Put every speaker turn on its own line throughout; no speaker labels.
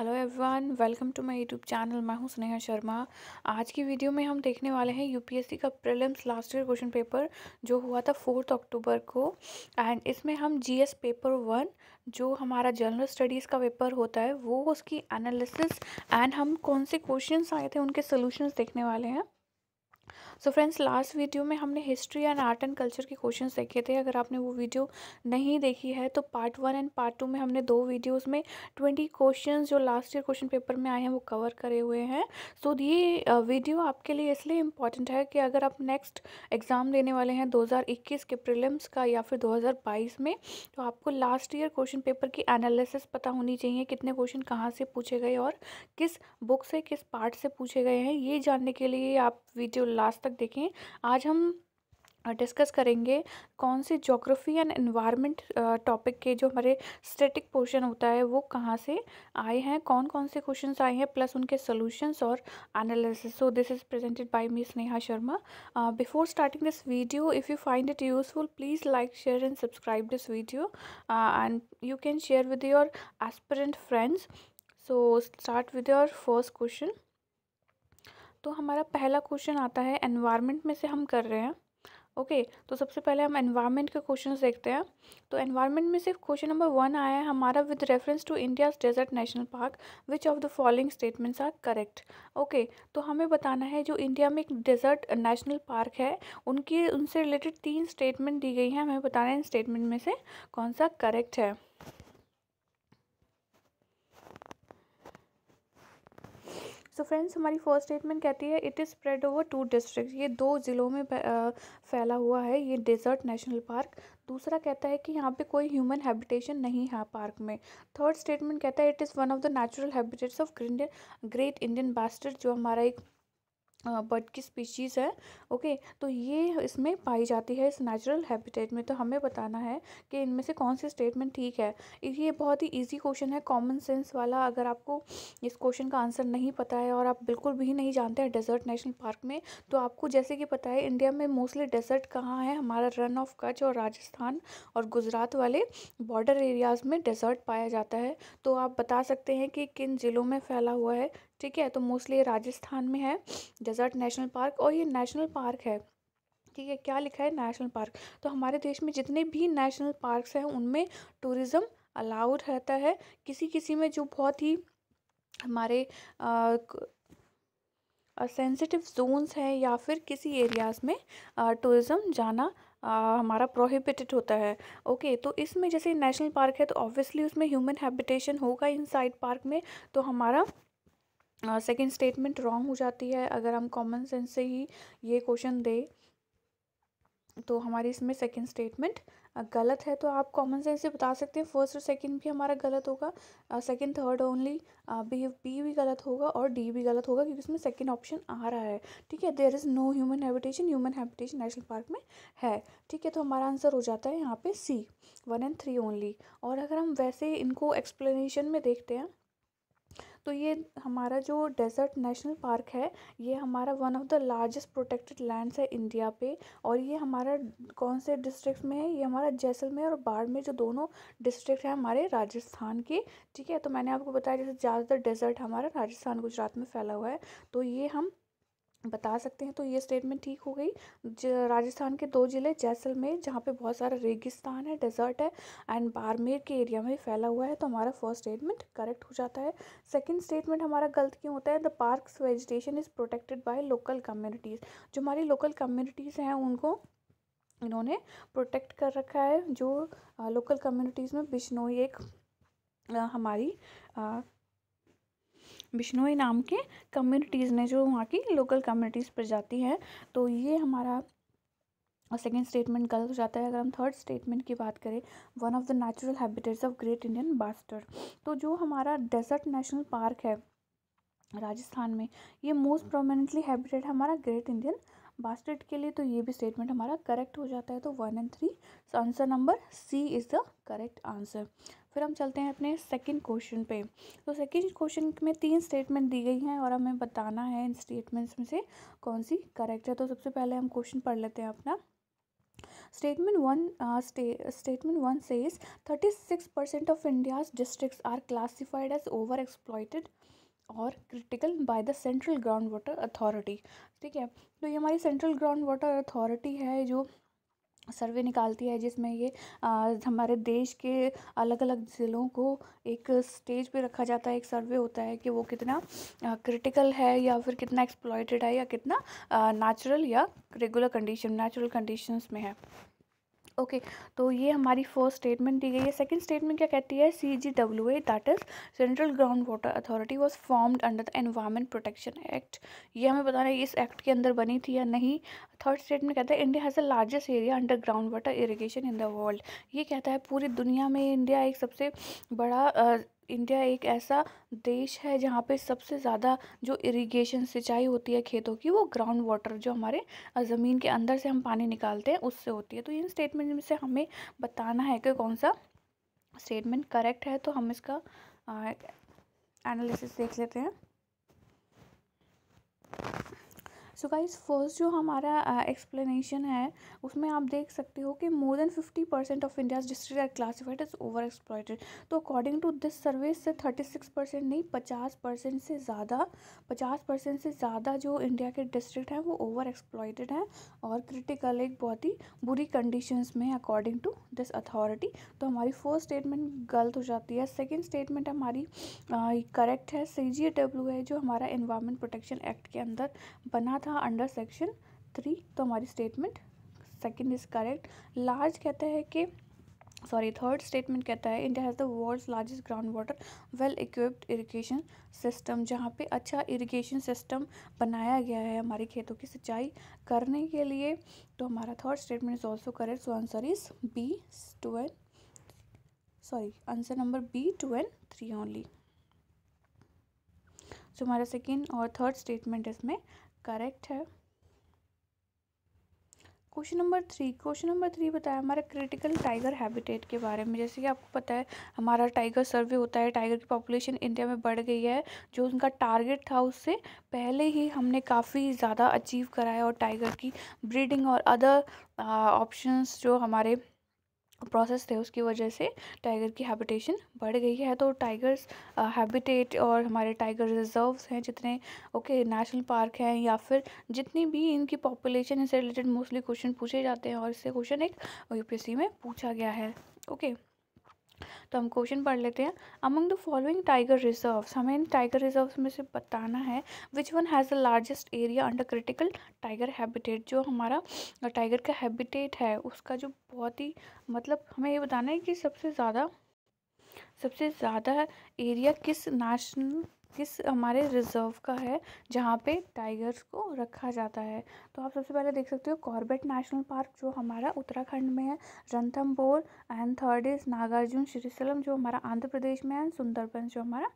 Hello everyone welcome to my YouTube channel मैं हूं स्नेहा शर्मा आज की वीडियो में हम देखने वाले हैं यूपीएससी का prelims last year question paper जो हुआ था फोर्थ अक्टूबर को एंड इसमें हम जीएस पेपर वन जो हमारा जनरल स्टडीज़ का पेपर होता है वो उसकी एनालिसिस एंड हम कौन से क्वेश्चन आए थे उनके सोल्यूशन देखने वाले हैं सो फ्रेंड्स लास्ट वीडियो में हमने history and art and culture के क्वेश्चंस देखे थे अगर आपने वो वीडियो नहीं देखी है तो part one and part two में हमने दो वीडियोस में ट्वेंटी क्वेश्चंस जो लास्ट ईयर क्वेश्चन पेपर में आए हैं वो कवर करे हुए हैं सो so, ये वीडियो आपके लिए इसलिए इम्पॉर्टेंट है कि अगर आप नेक्स्ट एग्ज़ाम देने वाले हैं दो के प्रिलिम्स का या फिर दो में तो आपको लास्ट ईयर क्वेश्चन पेपर की एनालिसिस पता होनी चाहिए कितने क्वेश्चन कहाँ से पूछे गए और किस बुक से किस पार्ट से पूछे गए हैं ये जानने के लिए आप वीडियो लास्ट तक देखें आज हम डिस्कस करेंगे कौन से जोग्राफ़ी एंड एनवायरनमेंट टॉपिक के जो हमारे स्टैटिक पोर्शन होता है वो कहाँ से आए हैं कौन कौन से क्वेश्चंस आए हैं प्लस उनके सॉल्यूशंस और analysis so this is presented by me Sneha Sharma before starting this video if you find it useful please like share and subscribe this video and you can share with your aspirant friends so start with your first question तो हमारा पहला question आता है environment में से हम कर रहे हैं ओके okay, तो सबसे पहले हम एनवायरनमेंट के क्वेश्चन देखते हैं तो एनवायरनमेंट में से क्वेश्चन नंबर वन आया है हमारा with reference to India's desert national park which of the following statements are correct okay तो हमें बताना है जो इंडिया में एक डेजर्ट नेशनल पार्क है उनकी उनसे रिलेटेड तीन स्टेटमेंट दी गई हैं हमें बताना है इन स्टेटमेंट में से कौन सा करेक्ट है सो तो फ्रेंड्स हमारी फर्स्ट स्टेटमेंट कहती है it is spread over two district ये दो ज़िलों में फैला हुआ है ये डेजर्ट नेशनल पार्क दूसरा कहता है कि यहाँ पे कोई ह्यूमन हैबिटेशन नहीं है पार्क में थर्ड स्टेटमेंट कहता है it is one of the natural habitats of great Indian bustard जो हमारा एक बर्ड की स्पीशीज़ है ओके तो ये इसमें पाई जाती है इस नेचुरल हैबिटेट में तो हमें बताना है कि इनमें से कौन सी स्टेटमेंट ठीक है ये बहुत ही इजी क्वेश्चन है कॉमन सेंस वाला अगर आपको इस क्वेश्चन का आंसर नहीं पता है और आप बिल्कुल भी नहीं जानते हैं डेजर्ट नेशनल पार्क में तो आपको जैसे कि पता है इंडिया में मोस्टली डेजर्ट कहाँ है हमारा रन ऑफ कच्छ और राजस्थान और गुजरात वाले बॉर्डर एरियाज़ में डेजर्ट पाया जाता है तो आप बता सकते हैं कि किन ज़िलों में फैला हुआ है ठीक है तो मोस्टली राजस्थान में है डेजर्ट नेशनल पार्क और ये नेशनल पार्क है ठीक है क्या लिखा है नेशनल पार्क तो हमारे देश में जितने भी नेशनल पार्क्स हैं उनमें टूरिज़्म अलाउड रहता है किसी किसी में जो बहुत ही हमारे सेंसिटिव जोन्स हैं या फिर किसी एरियाज़ में टूरिज़्म जाना आ, हमारा प्रोहिबिटेड होता है ओके तो इसमें जैसे नेशनल पार्क है तो ऑब्वियसली उसमें ह्यूमन हैबिटेशन होगा इनसाइड पार्क में तो हमारा सेकंड स्टेटमेंट रॉन्ग हो जाती है अगर हम कॉमन सेंस से ही ये क्वेश्चन दें तो हमारी इसमें सेकंड स्टेटमेंट गलत है तो आप कॉमन सेंस से बता सकते हैं फर्स्ट और सेकंड भी हमारा गलत होगा second third only B B भी गलत होगा और डी भी गलत होगा क्योंकि इसमें सेकंड ऑप्शन आ रहा है ठीक है there is no human habitation human habitation national park में है ठीक है तो हमारा आंसर हो जाता है यहाँ पे C one and three only और अगर हम वैसे इनको एक्सप्लेनेशन में देखते हैं तो ये हमारा जो डेज़र्ट नेशनल पार्क है ये हमारा one of the largest protected lands है इंडिया पे और ये हमारा कौन से डिस्ट्रिक्ट में है ये हमारा जैसलमेर और में जो दोनों डिस्ट्रिक्ट हैं हमारे राजस्थान के ठीक है तो मैंने आपको बताया जैसे ज़्यादातर डेजर्ट हमारा राजस्थान गुजरात में फैला हुआ है तो ये हम बता सकते हैं तो ये स्टेटमेंट ठीक हो गई राजस्थान के दो ज़िले जैसलमेर जहाँ पे बहुत सारा रेगिस्तान है डेजर्ट है एंड बाड़मेर के एरिया में फैला हुआ है तो हमारा फर्स्ट स्टेटमेंट करेक्ट हो जाता है सेकंड स्टेटमेंट हमारा गलत क्यों होता है the parks vegetation is protected by local communities जो हमारी लोकल कम्युनिटीज़ हैं उनको इन्होंने प्रोटेक्ट कर रखा है जो लोकल कम्युनिटीज़ में बिश्नोई एक आ, हमारी आ, बिश्नोई नाम के कम्युनिटीज़ ने जो वहाँ की लोकल कम्युनिटीज़ पर जाती है तो ये हमारा और सेकेंड स्टेटमेंट गलत हो जाता है अगर हम थर्ड स्टेटमेंट की बात करें one of the natural habitats of great Indian bustard तो जो हमारा डेजर्ट नेशनल पार्क है राजस्थान में ये मोस्ट प्रोमिनेंटली हैबिटेट हमारा ग्रेट इंडियन बास्टर्ड के लिए तो ये भी स्टेटमेंट हमारा करेक्ट हो जाता है तो one and three answer number C is the correct answer फिर हम चलते हैं अपने सेकंड क्वेश्चन पे तो सेकंड क्वेश्चन में तीन स्टेटमेंट दी गई हैं और हमें बताना है इन स्टेटमेंट्स में से कौन सी करेक्ट है तो सबसे पहले हम क्वेश्चन पढ़ लेते हैं अपना स्टेटमेंट स्टेटमेंट वन से is thirty six percent of India district are classified as over exploited और critical by the central ground water authority ठीक है तो ये हमारी सेंट्रल ग्राउंड वाटर अथॉरिटी है जो सर्वे निकालती है जिसमें ये हमारे देश के अलग अलग ज़िलों को एक स्टेज पे रखा जाता है एक सर्वे होता है कि वो कितना क्रिटिकल है या फिर कितना एक्सप्लॉयटेड है या कितना नेचुरल या रेगुलर कंडीशन नेचुरल कंडीशंस में है ओके तो ये हमारी फर्स्ट स्टेटमेंट दी गई है सेकंड स्टेटमेंट क्या कहती है C G W A that is central ground water authority was formed under the environment protection act ये हमें बताना है इस एक्ट के अंदर बनी थी या नहीं थर्ड स्टेटमेंट कहता है India has the largest area under ground water irrigation in the world ये कहता है पूरी दुनिया में इंडिया एक सबसे बड़ा इंडिया एक ऐसा देश है जहाँ पे सबसे ज़्यादा जो इरिगेशन सिंचाई होती है खेतों की वो ग्राउंड वाटर जो हमारे ज़मीन के अंदर से हम पानी निकालते हैं उससे होती है तो इन स्टेटमेंट में से हमें बताना है कि कौन सा स्टेटमेंट करेक्ट है तो हम इसका एनालिसिस देख लेते हैं सो गाइज फर्स्ट जो हमारा एक्सप्लेनेशन uh, है उसमें आप देख सकते हो कि more than fifty percent of India's district are classified as over exploited तो अकॉर्डिंग टू दिस सर्विस से थर्टी सिक्स परसेंट नहीं पचास परसेंट से ज़्यादा पचास परसेंट से ज़्यादा जो इंडिया के डिस्ट्रिक्ट हैं वो ओवर एक्सप्लॉयटेड हैं और क्रिटिकल एक बहुत ही बुरी कंडीशन में अकॉर्डिंग टू दिस अथॉरिटी तो हमारी फर्स्ट स्टेटमेंट गलत हो जाती है सेकेंड स्टेटमेंट हमारी करेक्ट है सी जी डब्ल्यू आई जो हमारा इन्वायरमेंट प्रोटेक्शन एक्ट के अंदर बना था था अंडर सेक्शन थ्री तो हमारी statement second is correct large कहता है कि सॉरी थर्ड स्टेटमेंट कहता है India has the world's largest ground water well equipped irrigation system जहाँ पे अच्छा इरिगेशन सिस्टम बनाया गया है हमारे खेतों की सिंचाई करने के लिए तो हमारा third statement is also correct so answer is B two and sorry answer number B two and three only so हमारा सेकेंड और थर्ड स्टेटमेंट इसमें करेक्ट है question number three question number three बताया हमारा क्रिटिकल टाइगर हैबिटेट के बारे में जैसे कि आपको पता है हमारा टाइगर सर्वे होता है टाइगर की पॉपुलेशन इंडिया में बढ़ गई है जो उनका टारगेट था उससे पहले ही हमने काफ़ी ज़्यादा अचीव करा है और टाइगर की ब्रीडिंग और अदर ऑप्शंस जो हमारे प्रोसेस थे उसकी वजह से टाइगर की हैबिटेशन बढ़ गई है तो टाइगर्स हैबिटेट और हमारे टाइगर रिजर्व्स हैं जितने ओके नेशनल पार्क हैं या फिर जितनी भी इनकी पॉपुलेशन इससे रिलेटेड मोस्टली क्वेश्चन पूछे जाते हैं और इससे क्वेश्चन एक यूपीएससी में पूछा गया है ओके तो हम क्वेश्चन पढ़ लेते हैं among the following tiger reserves हमें इन टाइगर रिजर्व्स में से बताना है which one has the largest area under critical tiger habitat जो हमारा टाइगर का हैबिटेट है उसका जो बहुत ही मतलब हमें ये बताना है कि सबसे ज़्यादा सबसे ज़्यादा एरिया किस नेशनल किस हमारे रिजर्व का है जहाँ पे टाइगर्स को रखा जाता है तो आप सबसे पहले देख सकते हो कॉर्बेट नेशनल पार्क जो हमारा उत्तराखंड में है Ranthambore and third is Nagarjuna Srisailam जो हमारा आंध्र प्रदेश में है एंड सुंदरबन जो हमारा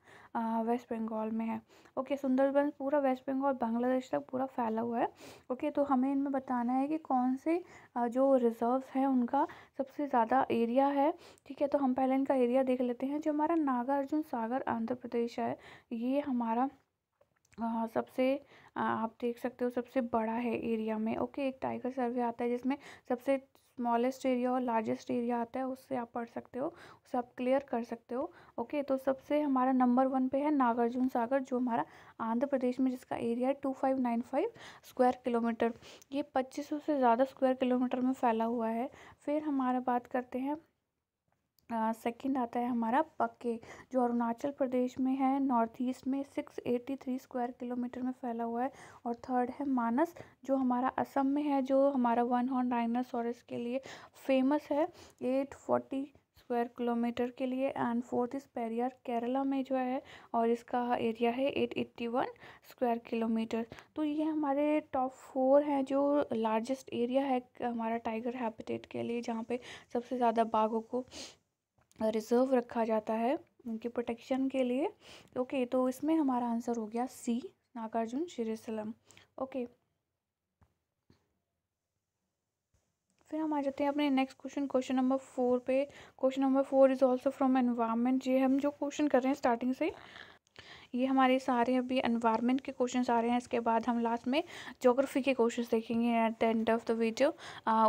वेस्ट बंगाल में है ओके सुंदरबन पूरा वेस्ट बंगाल बांग्लादेश तक पूरा फैला हुआ है ओके तो हमें इनमें बताना है कि कौन से जो रिजर्व्स हैं उनका सबसे ज़्यादा एरिया है ठीक है तो हम पहले इनका एरिया देख लेते हैं जो हमारा नागार्जुन सागर आंध्र प्रदेश है ये हमारा आ, सबसे आ, आप देख सकते हो सबसे बड़ा है एरिया में ओके एक टाइगर सर्वे आता है जिसमें सबसे स्मॉलेस्ट एरिया और लार्जेस्ट एरिया आता है उससे आप पढ़ सकते हो उसे आप क्लियर कर सकते हो ओके तो सबसे हमारा नंबर वन पे है नागार्जुन सागर जो हमारा आंध्र प्रदेश में जिसका एरिया है two five nine five square kilometre ये पच्चीस से ज़्यादा स्क्वायर किलोमीटर में फैला हुआ है फिर हमारा बात करते हैं सेकंड आता है हमारा पक्के जो अरुणाचल प्रदेश में है नॉर्थ ईस्ट में सिक्स थ्री स्क्वायर किलोमीटर में फैला हुआ है और थर्ड है मानस जो हमारा असम में है जो हमारा वन हॉर्न डाइनासोरस के लिए फेमस है एट फोर्टी स्क्वायर किलोमीटर के लिए एंड फोर्थ इस पेरियर केरला में जो है और इसका एरिया है eight eighty one square kilometre तो ये हमारे टॉप फोर हैं जो लार्जेस्ट एरिया है हमारा टाइगर हैबिटेट के लिए जहाँ पे सबसे ज़्यादा बाघों को रिज़र्व रखा जाता है उनकी प्रोटेक्शन के लिए ओके तो इसमें हमारा आंसर हो गया सी नागार्जुन श्रीसलम ओके फिर हम आ जाते हैं अपने next question question number four पे question number four is also from environment ये हम जो क्वेश्चन कर रहे हैं स्टार्टिंग से ये हमारे सारे अभी एनवायरनमेंट के क्वेश्चन आ रहे हैं इसके बाद हम लास्ट में ज्योग्राफी के क्वेश्चंस देखेंगे at the end of the video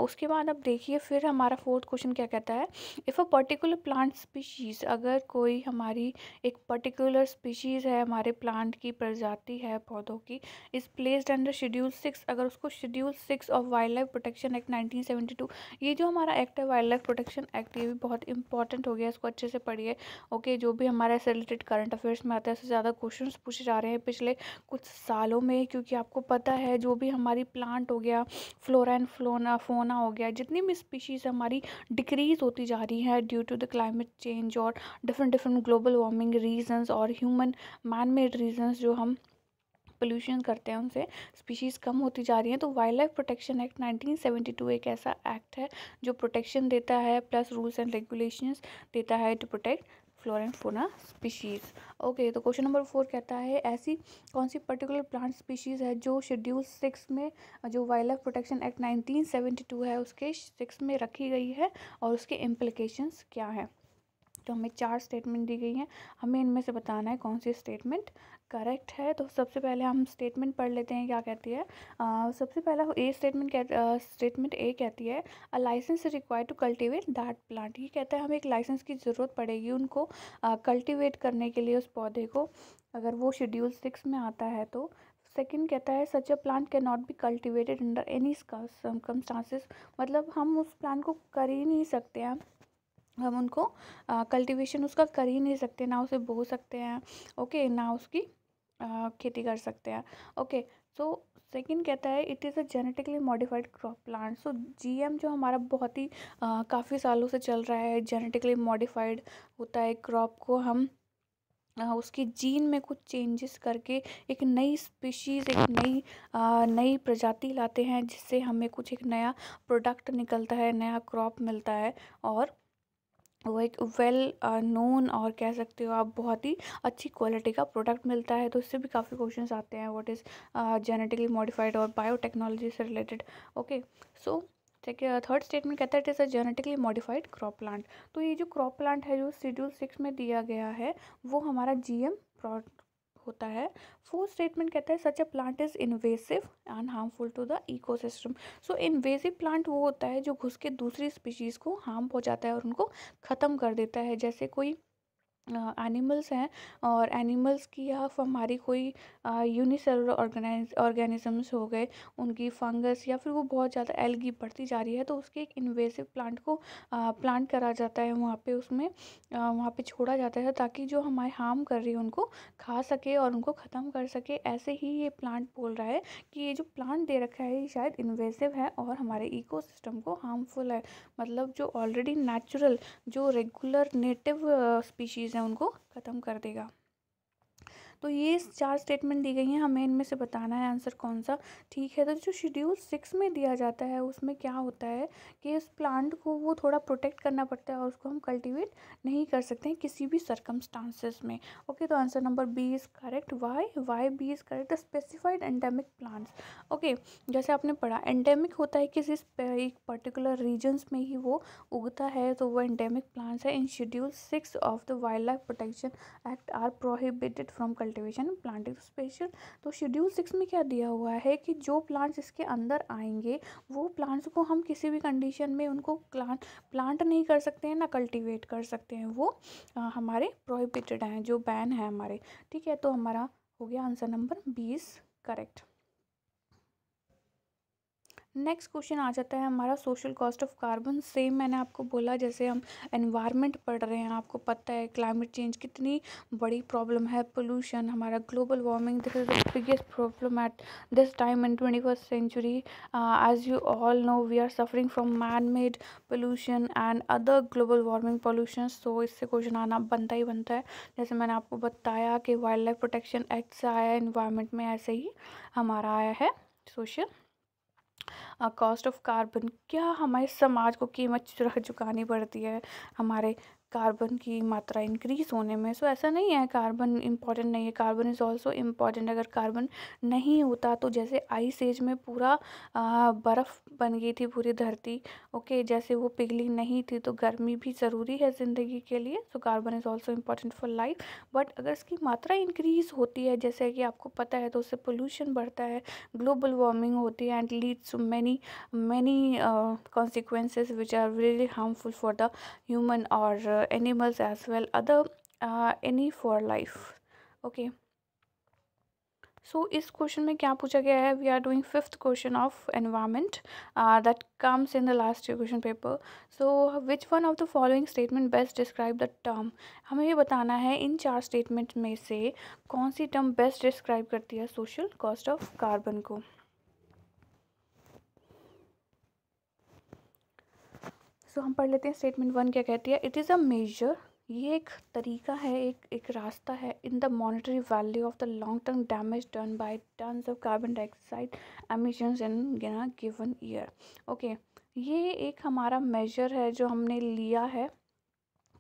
उसके बाद अब देखिए फिर हमारा फोर्थ क्वेश्चन क्या कहता है if a particular plant species अगर कोई हमारी एक पर्टिकुलर स्पीशीज़ है हमारे प्लांट की प्रजाति है पौधों की इस प्लेसड अंडर शेड्यूल सिक्स अगर उसको schedule six of wild life protection act nineteen ये जो हमारा एक्ट है वाइल्ड लाइफ प्रोटेक्शन एक्ट ये भी बहुत इंपॉर्टेंट हो गया इसको अच्छे से पढ़िए ओके जो भी हमारा से रिलेटेड करंट अफेयर्स में आता है उससे ज़्यादा ज़्यादा क्वेश्चन पूछे जा रहे हैं पिछले कुछ सालों में क्योंकि आपको पता है जो भी हमारी प्लांट हो गया फ्लोरा एंड फ्लोना फोना हो गया जितनी भी स्पीशीज़ हमारी डिक्रीज़ होती जा रही है due to the climate change और different different global warming reasons और ह्यूमन मैन मेड रीजंस जो हम पोल्यूशन करते हैं उनसे स्पीशीज़ कम होती जा रही हैं तो वाइल्ड लाइफ प्रोटेक्शन एक्ट 1972 एक ऐसा एक्ट है जो प्रोटेक्शन देता है प्लस रूल्स एंड रेगुलेशंस देता है to protect fauna species okay तो क्वेश्चन नंबर फोर कहता है ऐसी कौन सी पर्टिकुलर प्लांट स्पीशीज़ है जो शेड्यूल सिक्स में जो वाइल्ड लाइफ प्रोटेक्शन एक्ट 1972 है उसके सिक्स में रखी गई है और उसके इम्प्लिकेशंस क्या हैं तो हमें चार स्टेटमेंट दी गई हैं हमें इनमें से बताना है कौन सी स्टेटमेंट करेक्ट है तो सबसे पहले हम स्टेटमेंट पढ़ लेते हैं क्या कहती है uh, सबसे पहला ए स्टेटमेंट स्टेटमेंट ए कहती है a licence required to cultivate that plant ये कहता है हमें एक लाइसेंस की ज़रूरत पड़ेगी उनको कल्टिवेट uh, करने के लिए उस पौधे को अगर वो शेड्यूल सिक्स में आता है तो सेकेंड कहता है such a plant can not be cultivated under any circumstances मतलब हम उस प्लांट को कर ही नहीं सकते हैं हम उनको कल्टीवेशन उसका कर ही नहीं सकते ना उसे बो सकते हैं ओके ना उसकी आ, खेती कर सकते हैं ओके सो सेकंड कहता है it is a genetically modified crop plant so GM जो हमारा बहुत ही काफ़ी सालों से चल रहा है जेनेटिकली मॉडिफाइड होता है क्रॉप को हम उसके जीन में कुछ चेंजेस करके एक नई स्पीशीज़ एक नई नई प्रजाति लाते हैं जिससे हमें कुछ एक नया प्रोडक्ट निकलता है नया क्रॉप मिलता है और वो एक वेल नोन और कह सकते हो आप बहुत ही अच्छी क्वालिटी का प्रोडक्ट मिलता है तो इससे भी काफ़ी क्वेश्चंस आते हैं व्हाट इज़ जेनेटिकली मॉडिफाइड और बायोटेक्नोलॉजी से related okay so third statement कहता है it is a genetically modified crop plant तो ये जो क्रॉप प्लांट है जो शेड्यूल सिक्स में दिया गया है वो हमारा जी एम होता है फोर्थ स्टेटमेंट कहता है such a plant is invasive and harmful to the ecosystem so invasive plant वो होता है जो घुस के दूसरी स्पीशीज़ को हार्म पहुंचाता है और उनको ख़त्म कर देता है जैसे कोई एनिमल्स हैं और एनिमल्स की या हमारी कोई यूनिसेल ऑर्गेनाइज ऑर्गेनिजम्स हो गए उनकी फंगस या फिर वो बहुत ज़्यादा एलगी बढ़ती जा रही है तो उसके एक इन्वेसिव प्लांट को प्लांट करा जाता है वहाँ पे उसमें वहाँ पे छोड़ा जाता है ताकि जो हमारे हार्म कर रही है उनको खा सके और उनको ख़त्म कर सके ऐसे ही ये प्लांट बोल रहा है कि ये जो प्लांट दे रखा है ये शायद इन्वेसिव है और हमारे इको को हार्मफुल है मतलब जो ऑलरेडी नेचुरल जो रेगुलर नेटिव स्पीशीज़ चीज़ें उनको ख़त्म कर देगा तो ये चार स्टेटमेंट दी गई हैं हमें इनमें से बताना है आंसर कौन सा ठीक है तो जो शेड्यूल सिक्स में दिया जाता है उसमें क्या होता है कि इस प्लांट को वो थोड़ा प्रोटेक्ट करना पड़ता है और उसको हम कल्टिवेट नहीं कर सकते हैं किसी भी सर्कमस्टांसिस में ओके तो answer number B is correct why why B is correct the specified endemic plants okay जैसे आपने पढ़ा एंडेमिक होता है किसी एक पर्टिकुलर रीजन्स में ही वो उगता है तो वो एंडेमिक प्लांट्स है in schedule six of the wild life protection act are prohibited from कल्टिव कल्टिवेशन प्लांट स्पेशल तो शेड्यूल सिक्स में क्या दिया हुआ है कि जो प्लांट्स इसके अंदर आएंगे वो प्लांट्स को हम किसी भी कंडीशन में उनको प्लांट प्लांट नहीं कर सकते हैं ना कल्टिवेट कर सकते हैं वो आ, हमारे प्रोहिबिटेड हैं जो बैन है हमारे ठीक है तो हमारा हो गया answer number B is correct next question आ जाता है हमारा social cost of carbon same मैंने आपको बोला जैसे हम एनवायरनमेंट पढ़ रहे हैं आपको पता है क्लाइमेट चेंज कितनी बड़ी प्रॉब्लम है पोल्यूशन हमारा global warming this is the biggest problem at this time in twenty first century as you all know we are suffering from man made pollution and other global warming pollution so इससे question आना बनता ही बनता है जैसे मैंने आपको बताया कि वाइल्ड लाइफ प्रोटेक्शन एक्ट से आया है इन्वायरमेंट में ऐसे ही हमारा आया है सोशल कॉस्ट ऑफ कार्बन क्या हमारे समाज को कीमत चुकानी पड़ती है हमारे कार्बन की मात्रा इंक्रीज़ होने में सो ऐसा नहीं है कार्बन इम्पॉर्टेंट नहीं है कार्बन इज़ ऑल्सो इम्पॉर्टेंट अगर कार्बन नहीं होता तो जैसे आइस एज में पूरा बर्फ़ बन गई थी पूरी धरती ओके जैसे वो पिघली नहीं थी तो गर्मी भी ज़रूरी है ज़िंदगी के लिए so carbon is also important for life but अगर इसकी मात्रा इंक्रीज़ होती है जैसे कि आपको पता है तो उससे पोल्यूशन बढ़ता है ग्लोबल वार्मिंग होती है and leads to many many consequences which are really harmful for the human और animals as well other uh, any for life okay so so, इस क्वेश्चन में क्या पूछा गया है we are doing fifth question of environment that comes in the last question paper so which one of the following statement best describe the term हमें ये बताना है इन चार स्टेटमेंट में से कौन सी टर्म बेस्ट डिस्क्राइब करती है सोशल कॉस्ट ऑफ कार्बन को सो तो हम पढ़ लेते हैं स्टेटमेंट वन क्या कहती है इट इज़ अ मेजर ये एक तरीका है एक एक रास्ता है in the monetary value of the long term damage done by tons of carbon dioxide emission in गिना गिवन ईयर ओके ये एक हमारा मेजर है जो हमने लिया है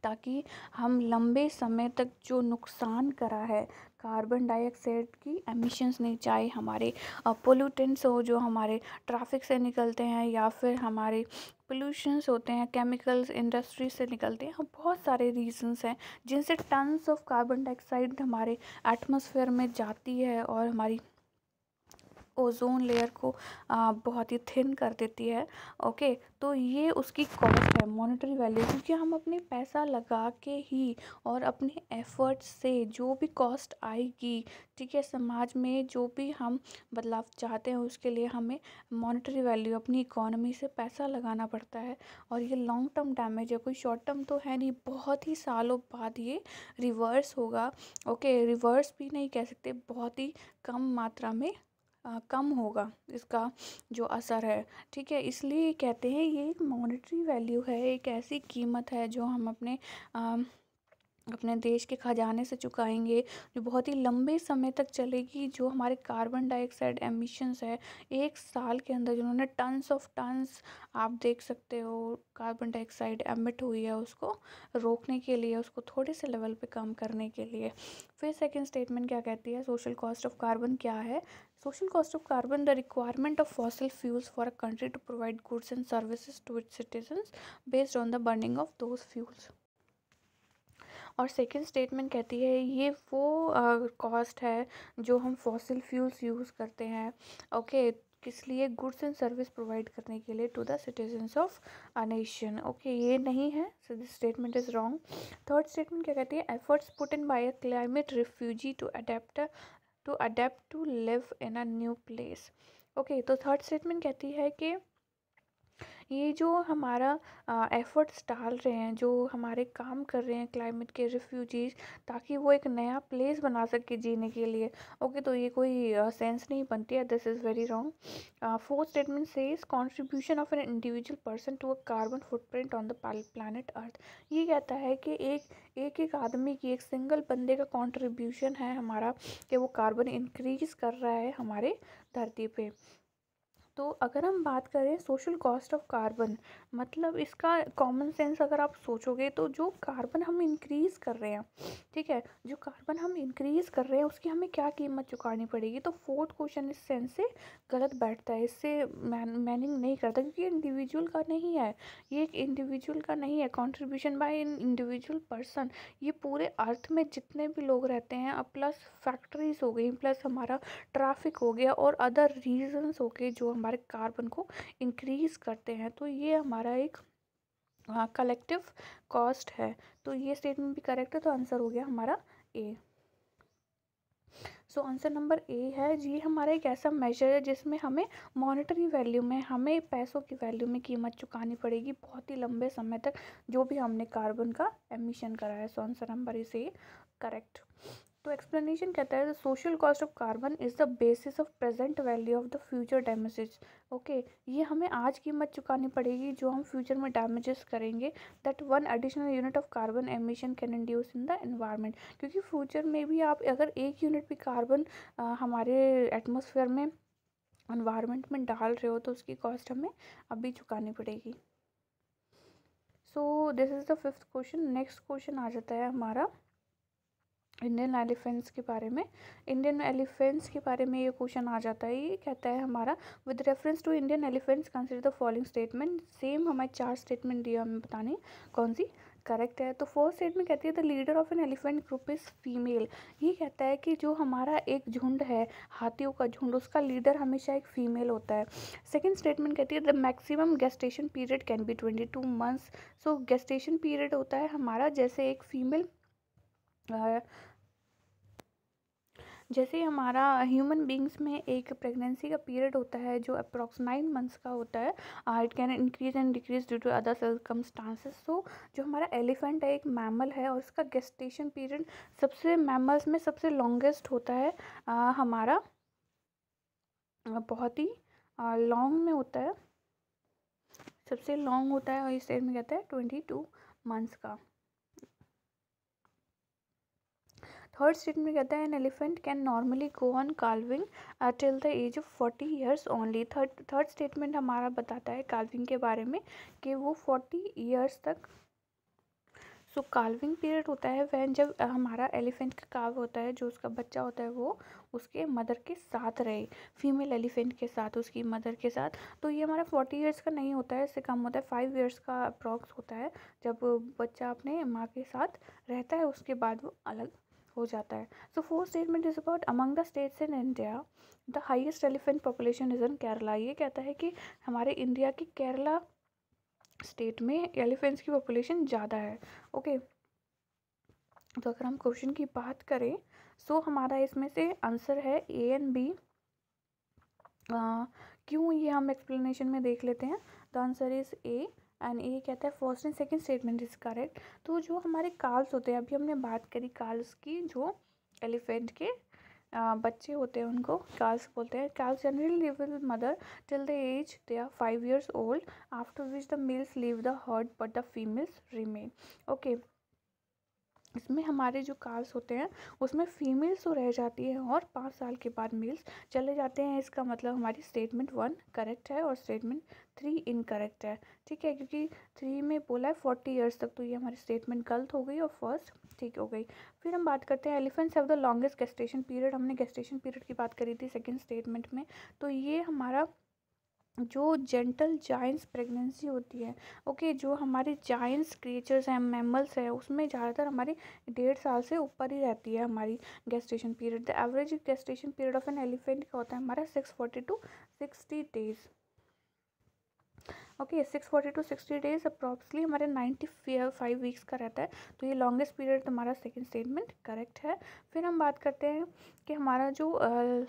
ताकि हम लंबे समय तक जो नुकसान करा है कार्बन डाइऑक्साइड की एमिशंस नहीं चाहे हमारे पोल्यूटेंट्स हो जो हमारे ट्रैफिक से निकलते हैं या फिर हमारे पोल्यूशंस होते हैं केमिकल्स इंडस्ट्री से निकलते हैं हाँ, बहुत सारे रीजंस हैं जिनसे टन्स ऑफ कार्बन डाइऑक्साइड हमारे एटमॉस्फेयर में जाती है और हमारी ओजोन लेयर को आ, बहुत ही थिन कर देती है ओके तो ये उसकी कॉस्ट है मॉनेटरी वैल्यू क्योंकि हम अपने पैसा लगा के ही और अपने एफर्ट से जो भी कॉस्ट आएगी ठीक है समाज में जो भी हम बदलाव चाहते हैं उसके लिए हमें मॉनेटरी वैल्यू अपनी इकोनॉमी से पैसा लगाना पड़ता है और ये लॉन्ग टर्म डैमेज है कोई शॉर्ट टर्म तो है नहीं बहुत ही सालों बाद ये रिवर्स होगा ओके रिवर्स भी नहीं कह सकते बहुत ही कम मात्रा में कम होगा इसका जो असर है ठीक है इसलिए कहते हैं ये एक मॉनेटरी वैल्यू है एक ऐसी कीमत है जो हम अपने अपने देश के खजाने से चुकाएंगे जो बहुत ही लंबे समय तक चलेगी जो हमारे कार्बन डाइऑक्साइड एमिशंस है एक साल के अंदर जिन्होंने टन्स ऑफ टन्स आप देख सकते हो कार्बन डाइऑक्साइड एमिट हुई है उसको रोकने के लिए उसको थोड़े से लेवल पे कम करने के लिए फिर सेकंड स्टेटमेंट क्या कहती है सोशल कॉस्ट ऑफ कार्बन क्या है social cost of carbon the requirement of fossil fuels for a country to provide goods and services to its citizen based on the burning of those fuels और second statement कहती है ये वो cost है जो हम फॉसिल फ्यूल्स यूज़ करते हैं ओके किस लिए गुड्स एंड सर्विस प्रोवाइड करने के लिए to the citizens of a nation okay ये नहीं है so this statement is wrong third statement क्या कहती है efforts put in by a climate refugee to adapt to adapt to live in a new place okay तो third statement कहती है कि ये जो हमारा एफ़र्ट्स डाल रहे हैं जो हमारे काम कर रहे हैं क्लाइमेट के रिफ्यूजीज़ ताकि वो एक नया प्लेस बना सके जीने के लिए ओके तो ये कोई सेंस नहीं बनती है this is very wrong fourth statement is contribution of an individual person to a carbon footprint on the planet Earth ये कहता है कि एक एक एक आदमी की एक सिंगल बंदे का कॉन्ट्रीब्यूशन है हमारा कि वो कार्बन इंक्रीज कर रहा है हमारे धरती पे तो अगर हम बात करें सोशल कॉस्ट ऑफ कार्बन मतलब इसका कॉमन सेंस अगर आप सोचोगे तो जो कार्बन हम इंक्रीज़ कर रहे हैं ठीक है जो कार्बन हम इंक्रीज़ कर रहे हैं उसकी हमें क्या कीमत चुकानी पड़ेगी तो फोर्थ क्वेश्चन इस सेंस से गलत बैठता है इससे मैन मैनिंग नहीं करता क्योंकि इंडिविजुअल का नहीं है ये एक इंडिविजुअल का नहीं है contribution by an individual person ये पूरे अर्थ में जितने भी लोग रहते हैं प्लस फैक्ट्रीज हो गई प्लस हमारा ट्रैफिक हो गया और अदर रीजन्स हो गए जो हम हमारे कार्बन को इंक्रीज़ करते हैं तो ये हमारा एक कलेक्टिव कॉस्ट है तो ये स्टेटमेंट भी करेक्ट है तो आंसर हो गया हमारा ए सो आंसर नंबर ए है ये हमारा एक ऐसा मेजर है जिसमें हमें मॉनेटरी वैल्यू में हमें पैसों की वैल्यू में कीमत चुकानी पड़ेगी बहुत ही लंबे समय तक जो भी हमने कार्बन का एमिशन कराया सो आंसर नंबर इसे करेक्ट तो एक्सप्लेनेशन कहता है the social cost of carbon is the basis of present value of the future damages okay ये हमें आज कीमत चुकानी पड़ेगी जो हम फ्यूचर में डैमेजेस करेंगे that one additional unit of carbon emission can induce in the environment क्योंकि फ्यूचर में भी आप अगर एक यूनिट भी कार्बन हमारे एटमोसफेयर में इन्वायरमेंट में डाल रहे हो तो उसकी कॉस्ट हमें अभी चुकानी पड़ेगी so this is the fifth question next question आ जाता है हमारा इंडियन एलिफेंट्स के बारे में इंडियन एलिफेंट्स के बारे में ये क्वेश्चन आ जाता है ये कहता है हमारा with reference to Indian elephants consider the following statement same हमारे चार स्टेटमेंट दिया हमें बताने कौन सी करेक्ट है तो फर्स्ट स्टेट में कहती है the leader of an elephant group is female ये कहता है कि जो हमारा एक झुंड है हाथियों का झुंड उसका लीडर हमेशा एक फीमेल होता है सेकंड स्टेटमेंट कहती है the maximum gestation period can be twenty two months so gestation period होता है हमारा जैसे एक फीमेल जैसे हमारा ह्यूमन बींग्स में एक प्रेगनेंसी का पीरियड होता है जो अप्रॉक्स नाइन मंथ्स का होता है it can increase and decrease due to other stances so जो हमारा एलिफेंट है एक मैमल है और इसका गेस्टेशन पीरियड सबसे मैमल्स में सबसे लॉन्गेस्ट होता है आ, uh, हमारा uh, बहुत ही लॉन्ग uh, में होता है सबसे लॉन्ग होता है और इस टाइम में कहता है ट्वेंटी टू मंथ्स का थर्ड स्टेटमेंट कहता है an elephant can normally go on calving till the age of forty years only third third statement हमारा बताता है काल्विंग के बारे में कि वो फोर्टी ईयर्स तक सो कार्विंग पीरियड होता है वह जब uh, हमारा एलिफेंट का काव होता है जो उसका बच्चा होता है वो उसके मदर के साथ रहे फीमेल एलिफेंट के साथ उसकी मदर के साथ तो ये हमारा फोर्टी ईयर्स का नहीं होता है इससे कम होता है फाइव ईयर्स का अप्रॉक्स होता है जब बच्चा अपने माँ के साथ रहता है उसके बाद वो अलग हो जाता है so fourth statement is about among the states in India the highest elephant population is in Kerala ये कहता है कि हमारे इंडिया की केरला स्टेट में एलिफेंट्स की पॉपुलेशन ज़्यादा है ओके तो अगर हम क्वेश्चन की बात करें सो हमारा इसमें से आंसर है ए एंड बी क्यों ये हम एक्सप्लेनेशन में देख लेते हैं the answer is A and ये कहता है first and second statement is correct तो जो हमारे काल्स होते हैं अभी हमने बात करी काल्स की जो एलिफेंट के आ, बच्चे होते हैं उनको काल्स बोलते हैं calves generally live with mother till the age they are five years old after which the males leave the herd but the females remain okay इसमें हमारे जो काल्स होते हैं उसमें फीमेल्स तो रह जाती हैं और पाँच साल के बाद मेल्स चले जाते हैं इसका मतलब हमारी स्टेटमेंट वन करेक्ट है और स्टेटमेंट थ्री इनकरेक्ट है ठीक है क्योंकि थ्री में बोला है फोर्टी ईयर्स तक तो ये हमारी स्टेटमेंट गलत हो गई और फर्स्ट ठीक हो गई फिर हम बात करते हैं elephants have the longest gestation period हमने गेस्टेशन पीरियड की बात करी थी सेकेंड स्टेटमेंट में तो ये हमारा जो जेंटल जाइंस प्रेगनेंसी होती है ओके जो हमारे जाइंस क्रिएचर्स हैं मेमल्स हैं उसमें ज़्यादातर हमारी डेढ़ साल से ऊपर ही रहती है हमारी gestation period the average gestation period of an elephant का होता है हमारा six forty to sixty days okay six forty to sixty days approximately हमारे नाइन्टी फाइव वीक्स का रहता है तो ये लॉन्गेस्ट पीरियड तुम्हारा सेकेंड स्टेटमेंट करेक्ट है फिर हम बात करते हैं कि हमारा जो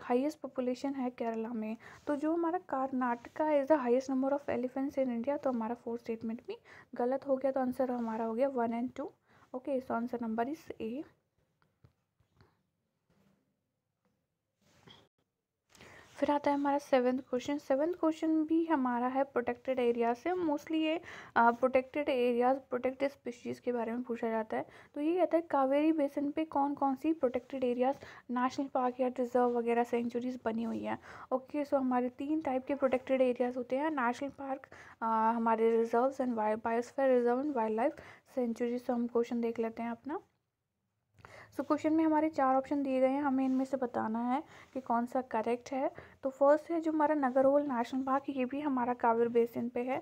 हाइएस्ट uh, पॉपुलेशन है केरला में तो जो हमारा Karnataka is the highest number of elephants in India तो हमारा फोर्थ स्टेटमेंट भी गलत हो गया तो आंसर हमारा हो गया one and two okay so answer number is A फिर आता है हमारा सेवन्थ क्वेश्चन सेवन्थ क्वेश्चन भी हमारा है प्रोटेक्टेड एरियाज से मोस्टली ये प्रोटेक्टेड एरियाज प्रोटेक्टेड स्पीशीज़ के बारे में पूछा जाता है तो ये कहता है कावेरी बेसन पे कौन कौन सी प्रोटेक्टेड एरियाज नेशनल पार्क या रिजर्व वगैरह सेंचुरीज बनी हुई हैं ओके सो हमारे तीन टाइप के प्रोटेक्टेड एरियाज होते हैं नेशनल पार्क हमारे reserve and biosphere reserve and wild life sanctuary so हम क्वेश्चन देख लेते हैं अपना सो so, क्वेश्चन में हमारे चार ऑप्शन दिए गए हैं हमें इनमें से बताना है कि कौन सा करेक्ट है तो फर्स्ट है जो हमारा नगरोल नेशनल पार्क ये भी हमारा कावेर बेसिन पे है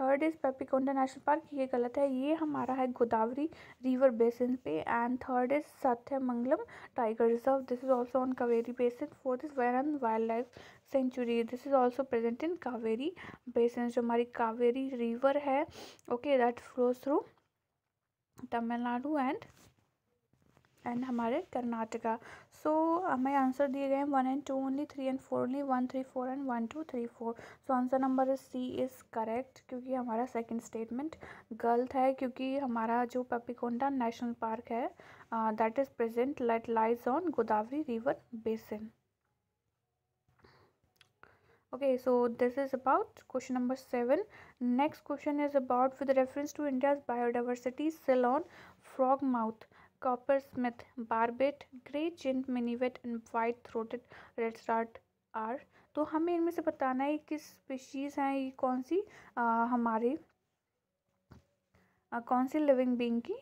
third is Papikonda national park ये गलत है ये हमारा है गोदावरी रिवर बेसिन पे and third is Sathyamangalam tiger reserve this is also on Kaveri basin fourth is वेरन wild life sanctuary this is also present in Kaveri basin जो हमारी कावेरी रिवर है okay that flows through Tamil Nadu and and हमारे Karnataka so हमें answer दिए गए हैं one and two only three and four only one three four and one two three four so answer number C is correct क्योंकि हमारा second statement गलत है क्योंकि हमारा जो पपिकोंडा नेशनल पार्क है that is present let lies on Godavari river basin okay so this is about question number 7 next question is about with reference to india's biodiversity ceylon frog mouth smith barbet grey chinned minivet and white throated redstart are तो हमें इनमें से बताना है किस species हैं ये कौन सी आ, हमारे आ, कौन सी लिविंग बींग की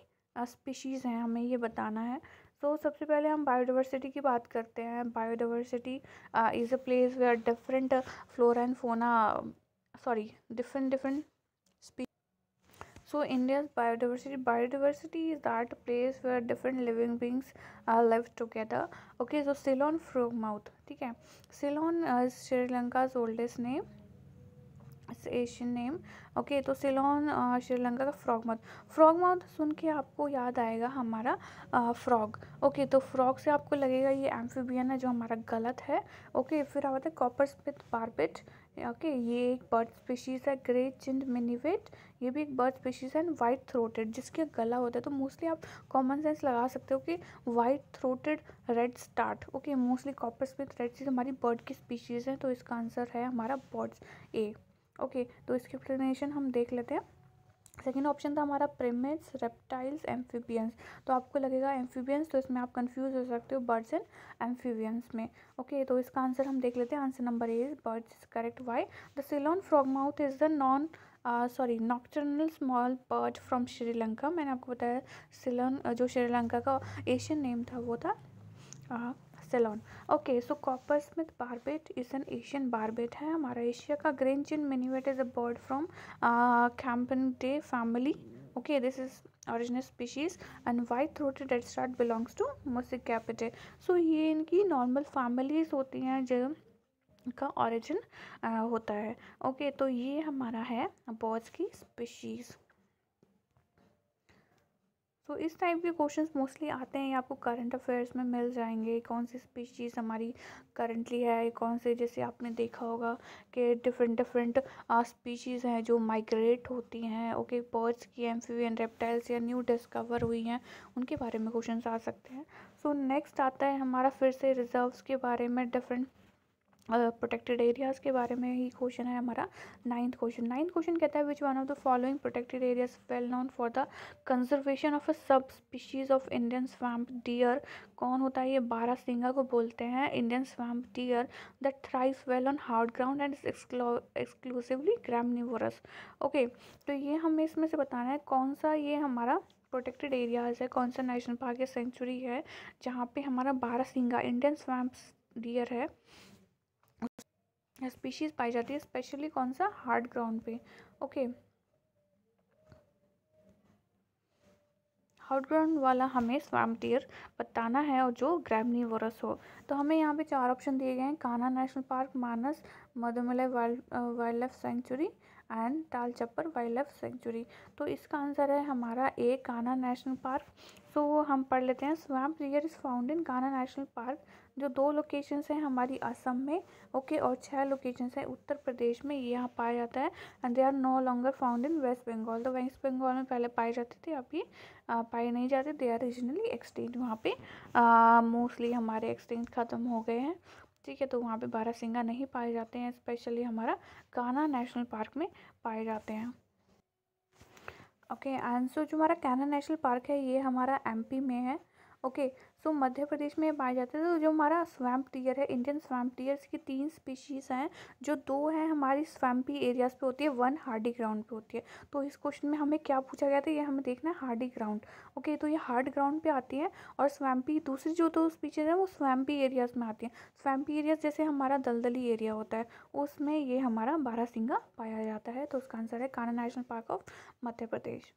स्पीशीज़ हैं हमें ये बताना है सो तो so, सबसे पहले हम बायोडाइवर्सिटी की बात करते हैं biodiversity is a place where different flora and fauna sorry different different species so India's biodiversity biodiversity is that place where different living beings are live together okay so Ceylon frogmouth ठीक है Ceylon Sri Lanka oldest name Asian name okay तो Ceylon Sri Lanka uh, का frogmouth frogmouth सुन के आपको याद आएगा हमारा फ्रॉग uh, ओके तो फ्रॉग से आपको लगेगा ये एम्फीबियन है जो हमारा गलत है ओके फिर आता है कॉपर स्मिथ बारपिट ओके ये एक बर्ड स्पीशीज़ है ग्रे चिंड मिनीवेट ये भी एक बर्ड स्पीशीज़ है वाइट थ्रोटेड जिसके गला होता है तो मोस्टली आप कॉमन सेंस लगा सकते हो कि white throated redstart okay mostly coppersmith red चीज हमारी बर्ड की स्पीशीज़ है तो इसका आंसर है हमारा बर्ड्स ए ओके तो इसकी एक्सप्लेनेशन हम देख लेते हैं सेकेंड ऑप्शन था हमारा प्रेमेट्स रेप्टाइल्स एम्फीबियंस तो आपको लगेगा एम्फीबियंस तो इसमें आप कंफ्यूज हो सकते हो बर्ड्स एंड एम्फीबियंस में ओके okay, तो इसका आंसर हम देख लेते हैं answer number A is birds correct why the Ceylon frogmouth is the non sorry nocturnal small bird from Sri Lanka मैंने आपको बताया सिलोन uh, जो श्रीलंका का एशियन नेम था वो था uh, Ceylon okay so coppersmith barbet is an Asian barbet है हमारा एशिया का grey chin minivet is a bird from campephagidae family okay this is original species and white throated redstart belongs to muscicapidae so ये इनकी normal families होती हैं जो का origin uh, होता है ओके okay, तो ये हमारा है बर्ड्स की स्पीशीज़ सो इस टाइप के क्वेश्चंस मोस्टली आते हैं आपको करंट अफेयर्स में मिल जाएंगे कौन सी स्पीशीज़ हमारी करंटली है कौन से जैसे आपने देखा होगा कि डिफरेंट डिफरेंट स्पीशीज़ हैं जो माइग्रेट होती हैं ओके बर्ड्स की एम्फीवियन रेप्टाइल्स या न्यू डिस्कवर हुई हैं उनके बारे में क्वेश्चन आ सकते हैं सो so, नेक्स्ट आता है हमारा फिर से रिजर्व के बारे में डिफरेंट प्रोटेक्टेड एरियाज़ के बारे में ही क्वेश्चन है हमारा नाइन्थ क्वेश्चन नाइन्थ क्वेश्चन कहता है which one of the following protected areas well known for the conservation of a sub species of Indian swamp deer कौन होता है ये बारह सिंगा को बोलते हैं Indian swamp deer that thrive well on hard ground and exclusively graminivorous okay तो ये हमें इसमें से बताना है कौन सा ये हमारा प्रोटेक्टेड एरियाज़ है कौन सा नेशनल पार्क या सेंचुरी है जहाँ पे हमारा बारह सिंगा इंडियन स्वैम्प डियर है स्पीशीज़ पाई जाती है स्पेशली कौन सा हार्ड ग्राउंड पे ओके हार्ड ग्राउंड वाला हमें स्वाम टीयर बताना है और जो वर्स हो तो हमें यहाँ पे चार ऑप्शन दिए गए हैं Kanha national park Manas Mudumalai wild life sanctuary and Tal Chhapar wild life sanctuary तो इसका आंसर है हमारा ए काना नेशनल पार्क सो हम पढ़ लेते हैं swamp deer is found in Kanha national park जो दो लोकेशंस हैं हमारी असम में ओके okay, और छः लोकेशंस हैं उत्तर प्रदेश में ये यहाँ पाया जाता है and they are no longer found in West Bengal तो वेस्ट बंगाल में पहले पाए जाते थे अभी पाए नहीं जाते दे आर रीजनली एक्सटेंट वहाँ पे मोस्टली हमारे एक्सटेंट ख़त्म हो गए हैं ठीक है तो वहाँ पे सिंगा नहीं पाए जाते हैं स्पेशली हमारा काना नेशनल पार्क में पाए जाते हैं ओके एंड सो जो हमारा कैना नेशनल पार्क है ये हमारा एमपी में है ओके okay, तो मध्य प्रदेश में पाए जाते हैं तो जो हमारा स्वैम्प टीयर है इंडियन स्वैम्प टीयर्स की तीन स्पीशीज़ हैं जो दो हैं हमारी स्वैम्पी एरियाज़ पे होती है वन हार्डी ग्राउंड पे होती है तो इस क्वेश्चन में हमें क्या पूछा गया था ये हमें देखना है हार्डी ग्राउंड ओके तो ये हार्ड ग्राउंड पर आती है और स्वैम्पी दूसरी जो दो स्पीशीज़ हैं वो स्वैम्पी एरियाज़ में आती हैं स्वैम्पी एरियाज जैसे हमारा दलदली एरिया होता है उसमें ये हमारा बारह सिंगा पाया जाता है तो उसका आंसर है Kanha national park of Madhya Pradesh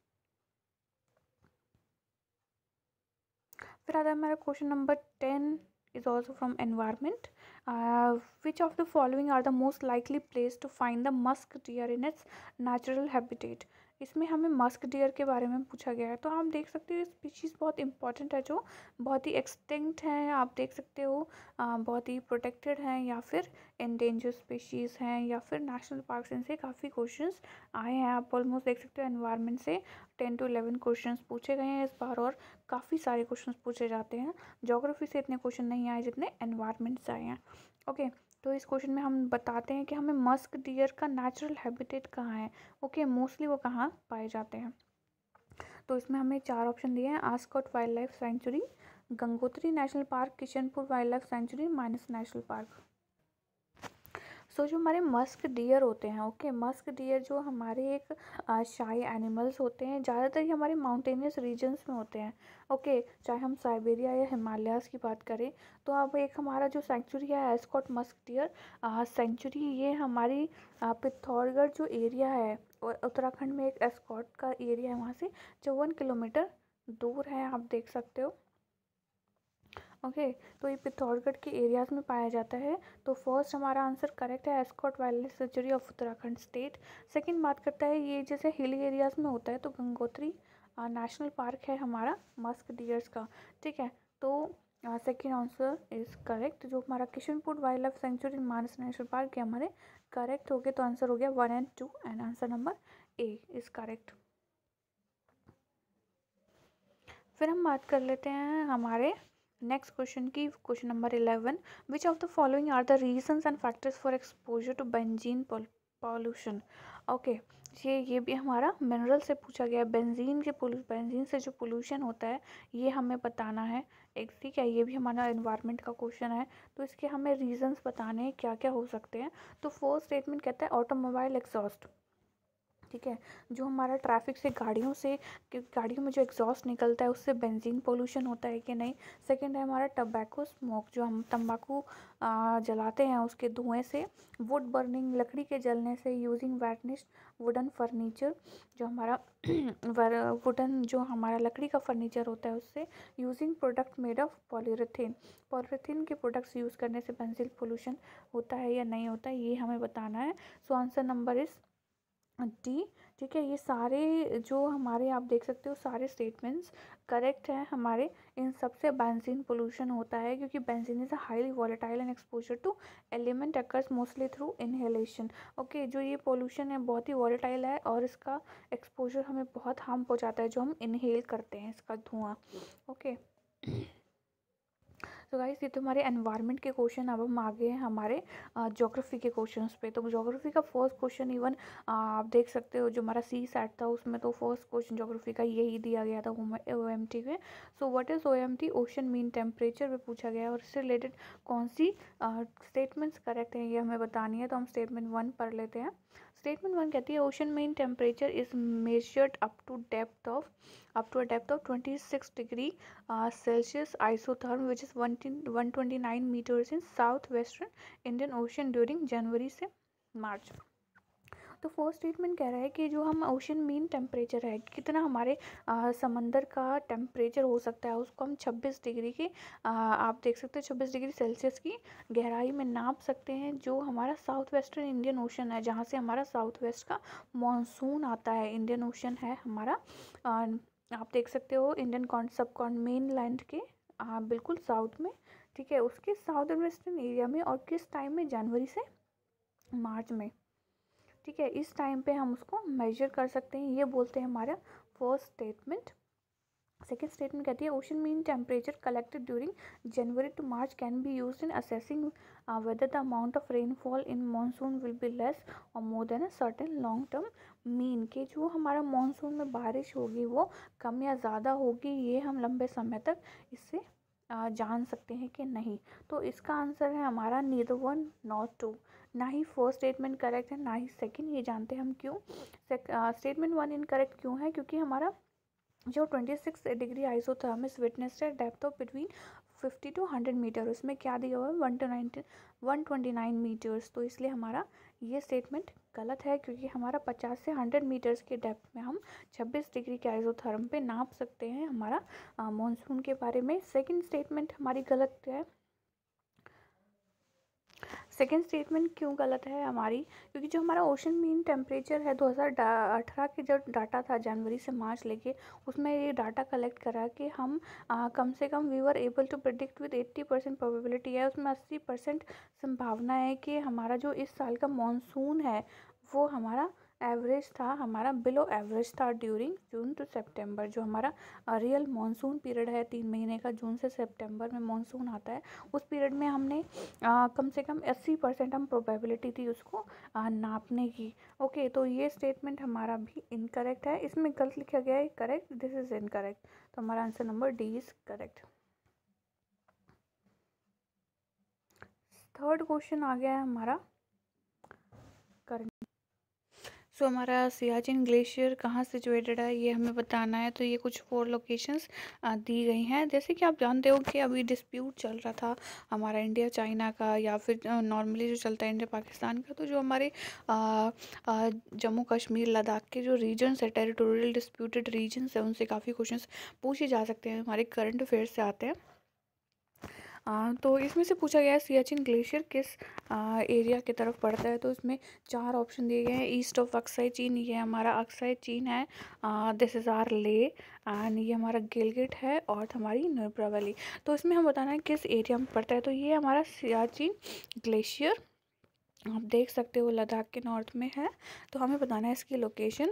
Paradamara question number 10 is also from environment. Uh, which of the following are the most likely place to find the musk deer in its natural habitat? इसमें हमें मस्क डियर के बारे में पूछा गया है तो आप देख सकते हो स्पीशीज़ बहुत इंपॉर्टेंट है जो बहुत ही एक्सटिंक्ट हैं आप देख सकते हो बहुत ही प्रोटेक्टेड हैं या फिर इंडेंजर स्पीशीज़ हैं या फिर नेशनल पार्क से काफ़ी क्वेश्चन आए हैं आप ऑलमोस्ट देख सकते हो एनवायरमेंट से टेन टू इलेवन क्वेश्चन पूछे गए हैं इस बार और काफ़ी सारे क्वेश्चन पूछे जाते हैं जोग्राफी से इतने क्वेश्चन नहीं आए जितने इन्वायरमेंट से आए हैं ओके okay. तो इस क्वेश्चन में हम बताते हैं कि हमें मस्क डियर का नेचुरल हैबिटेट कहाँ है ओके okay, मोस्टली वो कहाँ पाए जाते हैं तो इसमें हमें चार ऑप्शन दिए हैं Askot wild life sanctuary Gangotri national park Kishanpur wild life sanctuary Manas national park so तो जो हमारे मस्क डियर होते हैं ओके मस्क डियर जो हमारे एक शाही एनिमल्स होते हैं ज़्यादातर ये हमारे माउंटेनियस रीजन्स में होते हैं ओके चाहे हम साइबेरिया या हिमालयस की बात करें तो अब एक हमारा जो सेंचुरी है एस्कॉट मस्क डियर सेंचुरी ये हमारी पिथौरगढ़ जो एरिया है उत्तराखंड में एक एस्कॉट का एरिया है वहाँ से चौवन किलोमीटर दूर है आप देख सकते हो ओके तो ये पिथौरगढ़ के एरियाज़ में पाया जाता है तो फर्स्ट हमारा आंसर करेक्ट है एस्कॉट वैली सर्जरी ऑफ उत्तराखंड स्टेट सेकंड बात करता है ये जैसे हिली एरियाज़ में होता है तो गंगोत्री नेशनल पार्क है हमारा मस्क डियर्स का ठीक है तो सेकेंड आंसर इज़ करेक्ट जो हमारा Kishanpur wild life sanctuary Manas national park है हमारे करेक्ट हो गए तो आंसर हो गया one and two and answer number A is correct फिर हम बात कर लेते हैं हमारे नेक्स्ट क्वेश्चन की question number eleven which of the following are the reasons and factors for exposure to benzene pollution okay ये ये भी हमारा मिनरल से पूछा गया है बेंजीन के बेंजीन से जो पोल्यूशन होता है ये हमें बताना है एक ठीक है ये भी हमारा इन्वायरमेंट का क्वेश्चन है तो इसके हमें रीजंस बताने हैं क्या क्या हो सकते हैं तो फोर्थ स्टेटमेंट कहता है ऑटोमोबाइल एग्जॉस्ट ठीक है जो हमारा ट्रैफिक से गाड़ियों से गाड़ियों में जो एग्जॉस्ट निकलता है उससे बेंजीन पोल्यूशन होता है कि नहीं सेकंड है हमारा टबैको स्मोक जो हम तंबाकू जलाते हैं उसके धुएं से वुड बर्निंग लकड़ी के जलने से यूजिंग वैटनिस्ट वुडन फर्नीचर जो हमारा वुडन जो हमारा लकड़ी का फर्नीचर होता है उससे using product made of polyurethane polyurethane के प्रोडक्ट्स यूज़ करने से बेंजिल पोल्यूशन होता है या नहीं होता है ये हमें बताना है so answer number is T ठीक है ये सारे जो हमारे आप देख सकते हो सारे स्टेटमेंट्स करेक्ट हैं हमारे इन सबसे बेंजीन पोल्यूशन होता है क्योंकि benzene is a highly volatile and exposure to element occurs mostly through inhalation okay जो ये पोल्यूशन है बहुत ही वॉलेटाइल है और इसका एक्सपोजर हमें बहुत हार्म पहुँचाता है जो हम इनहेल करते हैं इसका धुआँ ओके okay. तो गाइस ये तो हमारे एनवायरनमेंट के क्वेश्चन अब हम आगे हैं हमारे ज्योग्राफी के क्वेश्चन पे तो ज्योग्राफी का फर्स्ट क्वेश्चन इवन आप देख सकते हो जो हमारा सी सेट था उसमें तो फर्स्ट क्वेश्चन ज्योग्राफी का यही दिया गया था ओ एम टी में so what is O M T ocean mean temperature में पूछा गया और इससे रिलेटेड कौन सी स्टेटमेंट्स करेक्ट हैं ये हमें बतानी है तो हम स्टेटमेंट वन पढ़ लेते हैं स्टेटमेंट वन कहती है ocean mean temperature is measured up to depth of up to a depth of six degree celsius isotherm which is one twenty nine metres in south western Indian ocean during जनवरी से मार्च तो first statement कह रहा है कि जो हम ओशन मीन टेम्परेचर है कितना हमारे आ, समंदर का टेम्परेचर हो सकता है उसको हम 26 डिग्री की आ, आप देख सकते हैं 26 डिग्री सेल्सियस की गहराई में नाप सकते हैं जो हमारा साउथ वेस्टर्न इंडियन ओशन है जहाँ से हमारा साउथ वेस्ट का मानसून आता है इंडियन ओशन है हमारा आ, आप देख सकते हो इंडियन कॉन् सब कॉन् मेन लैंड के आ, बिल्कुल साउथ में ठीक है उसके साउथ वेस्टर्न एरिया में और किस टाइम में जनवरी से मार्च में ठीक है इस टाइम पे हम उसको मेजर कर सकते हैं ये बोलते हैं हमारा फर्स्ट स्टेटमेंट सेकेंड स्टेटमेंट कहती है ocean mean temperature collected during January to March can be use in assessing whether the amount of rainfall in monsoon will be less और more than a certain long term mean के जो हमारा monsoon में बारिश होगी वो कम या ज़्यादा होगी ये हम लंबे समय तक इससे uh, जान सकते हैं कि नहीं तो इसका आंसर है हमारा नीदर वन नॉट टू ना ही फर्स्ट स्टेटमेंट करेक्ट है ना ही सेकेंड ये जानते हैं हम क्यों स्टेटमेंट वन इनकरेक्ट क्यों है क्योंकि हमारा जो twenty six degree isotherm is witness है depth of between fifty to hundred metre उसमें क्या दिया हुआ है one two nineteen one twenty nine metres तो इसलिए हमारा ये स्टेटमेंट गलत है क्योंकि हमारा पचास से हंड्रेड मीटर्स के डेप्थ में हम छब्बीस डिग्री के आइसोथर्म पे नाप सकते हैं हमारा मानसून के बारे में सेकंड स्टेटमेंट हमारी गलत है सेकेंड स्टेटमेंट क्यों गलत है हमारी क्योंकि जो हमारा ओशन मीन टेम्परेचर है 2018 के जो डाटा था जनवरी से मार्च लेके उसमें ये डाटा कलेक्ट करा कि हम आ, कम से कम we were able to predict with 80 percent probability है उसमें 80 परसेंट संभावना है कि हमारा जो इस साल का मानसून है वो हमारा एवरेज था हमारा बिलो एवरेज था ड्यूरिंग जून टू सेप्टेम्बर जो हमारा रियल मानसून पीरियड है तीन महीने का जून से सेप्टेम्बर में मानसून आता है उस पीरियड में हमने आ, कम से कम अस्सी परसेंट हम प्रोबेबिलिटी थी उसको आ, नापने की ओके तो ये स्टेटमेंट हमारा भी इनकरेक्ट है इसमें गलत लिखा गया है करेक्ट दिस इज़ इनकरेक्ट तो हमारा answer number D is correct third question आ गया है हमारा सो तो so, हमारा सियाचिन ग्लेशियर कहाँ सिचुएटेड है ये हमें बताना है तो ये कुछ फोर लोकेशंस दी गई हैं जैसे कि आप जानते हो कि अभी डिस्प्यूट चल रहा था हमारा इंडिया चाइना का या फिर नॉर्मली जो चलता है इंडिया पाकिस्तान का तो जो हमारे जम्मू कश्मीर लद्दाख के जो रीजन्स है टेरिटोरियल डिस्प्यूटेड रीजन्स है उनसे काफ़ी क्वेश्चन पूछे जा सकते हैं हमारे करंट अफेयर से आते हैं आ, तो इसमें से पूछा गया है सियाचिन ग्लेशियर किस आ, एरिया की तरफ पड़ता है तो इसमें चार ऑप्शन दिए गए हैं ईस्ट ऑफ अक्साई चीन ये हमारा अक्साई चीन है दिस इज़ आर ले एंड ये हमारा गिलगिट है और हमारी नुरब्रा वैली तो इसमें हम बताना है किस एरिया में पड़ता है तो ये हमारा सियाचिन ग्लेशियर आप देख सकते हो लद्दाख के नॉर्थ में है तो हमें बताना है इसकी लोकेशन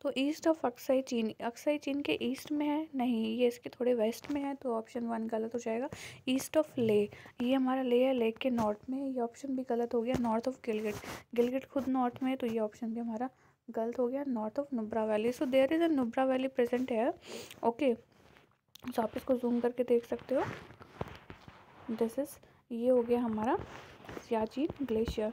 तो ईस्ट ऑफ अक्साई चीन अक्साई चीन के ईस्ट में है नहीं ये इसके थोड़े वेस्ट में है तो ऑप्शन वन गलत हो जाएगा ईस्ट ऑफ ले ये हमारा ले है लेक के नॉर्थ में ये ऑप्शन भी गलत हो गया नॉर्थ ऑफ गिलगिट गिलगिट खुद नॉर्थ में है तो ये ऑप्शन भी हमारा गलत हो गया north of Nubra valley so there is a Nubra valley present है ओके सो आप इसको जूम करके देख सकते हो दिस इज़ ये हो गया हमारा Siachen glacier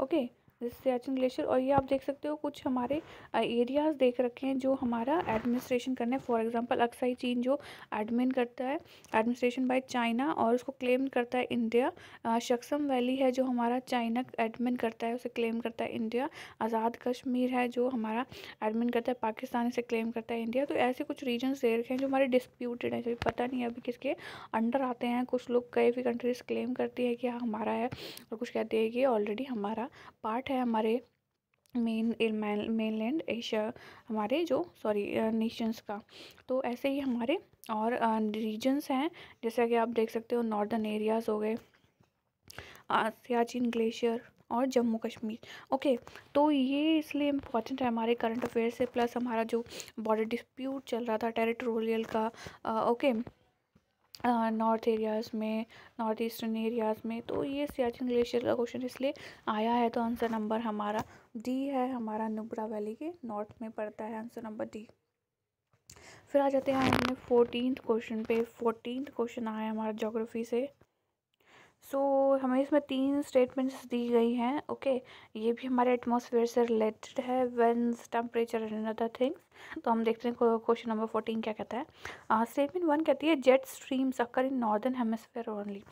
okay okay. Siachen glacier और ये आप देख सकते हो कुछ हमारे एरियाज़ देख रखे हैं जो हमारा एडमिनिस्ट्रेशन करने फॉर एग्जांपल अक्साई चीन जो एडमिन करता है एडमिनिस्ट्रेशन बाय चाइना और उसको क्लेम करता है इंडिया शक्सम वैली है जो हमारा चाइना एडमिन करता है उसे क्लेम करता है इंडिया आज़ाद कश्मीर है जो हमारा एडमिन करता है पाकिस्तान इसे क्लेम करता है इंडिया तो ऐसे कुछ रीजन दे रखे हैं जो हमारे डिस्प्यूटेड हैं जो पता नहीं अभी किसके अंडर आते हैं कुछ लोग कई भी कंट्रीज़ क्लेम करती है कि हाँ हमारा है और कुछ कहते हैं कि ऑलरेडी हमारा पार्ट है हमारे मेन मेन लैंड एशिया हमारे जो सॉरी नेशंस का तो ऐसे ही हमारे और रीजन्स हैं जैसा कि आप देख सकते हो नॉर्दर्न एरियाज़ हो गए सियाचिन ग्लेशियर और जम्मू कश्मीर ओके तो ये इसलिए इम्पॉर्टेंट है हमारे करंट अफेयर से प्लस हमारा जो बॉर्डर डिस्प्यूट चल रहा था टेरिटोरियल का आ, ओके नॉर्थ एरियाज़ में नॉर्थ ईस्टर्न एरियाज़ में तो ये सियाचिन ग्लेशियर का क्वेश्चन इसलिए आया है तो आंसर नंबर हमारा डी है हमारा नुब्रा वैली के नॉर्थ में पड़ता है आंसर नंबर डी फिर आ जाते हैं हमने फोर्टीन क्वेश्चन पे फोर्टीन क्वेश्चन आया हमारा जोग्राफी से सो so, हमें इसमें तीन स्टेटमेंट्स दी गई हैं ओके ये भी हमारे एटमोसफेयर से रिलेटेड है winds temperature and other things तो हम देखते हैं क्वेश्चन नंबर फोर्टीन क्या कहता है स्टेटमेंट uh, वन कहती है jet streams occur in northern hemisphere only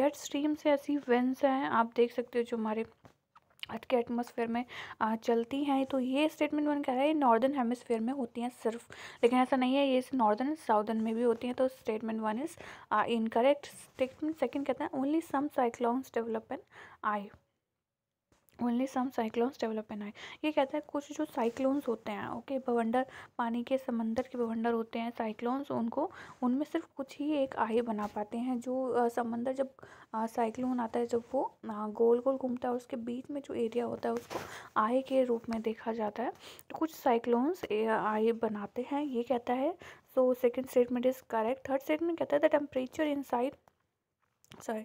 jet streams ऐसी वेंस हैं आप देख सकते हो जो हमारे अर्थ के एटमोसफेयर में चलती हैं तो ये स्टेटमेंट मैंने कह रहा है ये नॉर्दर्न हेमिसफेयर में होती हैं सिर्फ लेकिन ऐसा नहीं है ये नॉर्दर्न साउदर्न में भी होती हैं तो statement one is incorrect statement second कहते हैं only some cyclones develop an eye only some cyclones develop an eye ये कहता है कुछ जो साइक्लोन्स होते हैं ओके भवंडर पानी के समंदर के भवंडर होते हैं साइक्लोन्स उनको उनमें सिर्फ कुछ ही एक आई बना पाते हैं जो आ, समंदर जब साइक्लोन आता है जब वो आ, गोल गोल घूमता है उसके बीच में जो एरिया होता है उसको आई के रूप में देखा जाता है तो कुछ साइक्लोन्स आई बनाते हैं ये कहता है so second statement is correct third statement कहता है the temperature inside sorry